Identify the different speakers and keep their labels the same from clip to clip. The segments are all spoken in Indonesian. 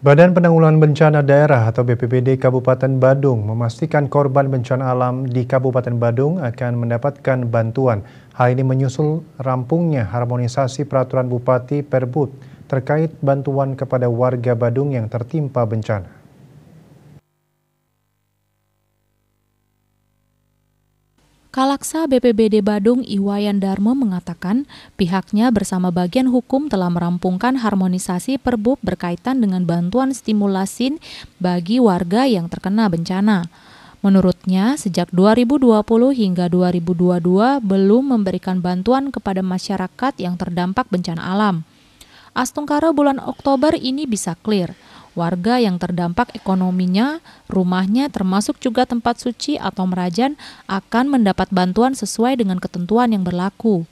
Speaker 1: Badan Penanggulangan Bencana Daerah atau BPBD Kabupaten Badung memastikan korban bencana alam di Kabupaten Badung akan mendapatkan bantuan. Hal ini menyusul rampungnya harmonisasi peraturan Bupati Perbud terkait bantuan kepada warga Badung yang tertimpa bencana.
Speaker 2: Kalaksa BPBD Badung Iwayan Darmo mengatakan pihaknya bersama bagian hukum telah merampungkan harmonisasi perbup berkaitan dengan bantuan stimulasi bagi warga yang terkena bencana. Menurutnya, sejak 2020 hingga 2022 belum memberikan bantuan kepada masyarakat yang terdampak bencana alam. Astungkara bulan Oktober ini bisa clear – Warga yang terdampak ekonominya, rumahnya termasuk juga tempat suci atau merajan akan mendapat bantuan sesuai dengan ketentuan yang berlaku.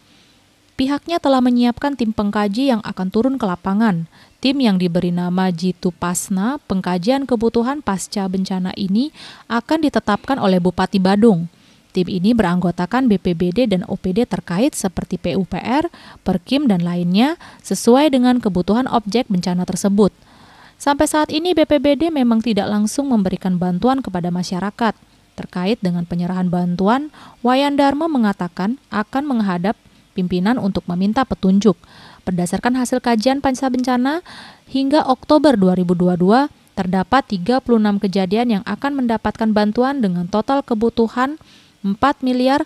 Speaker 2: Pihaknya telah menyiapkan tim pengkaji yang akan turun ke lapangan. Tim yang diberi nama Jitu Pasna, pengkajian kebutuhan pasca bencana ini akan ditetapkan oleh Bupati Badung. Tim ini beranggotakan BPBD dan OPD terkait seperti PUPR, Perkim, dan lainnya sesuai dengan kebutuhan objek bencana tersebut – Sampai saat ini BPBD memang tidak langsung memberikan bantuan kepada masyarakat. Terkait dengan penyerahan bantuan, Wayan Dharma mengatakan akan menghadap pimpinan untuk meminta petunjuk. Berdasarkan hasil kajian Panca Bencana, hingga Oktober 2022 terdapat 36 kejadian yang akan mendapatkan bantuan dengan total kebutuhan 4 miliar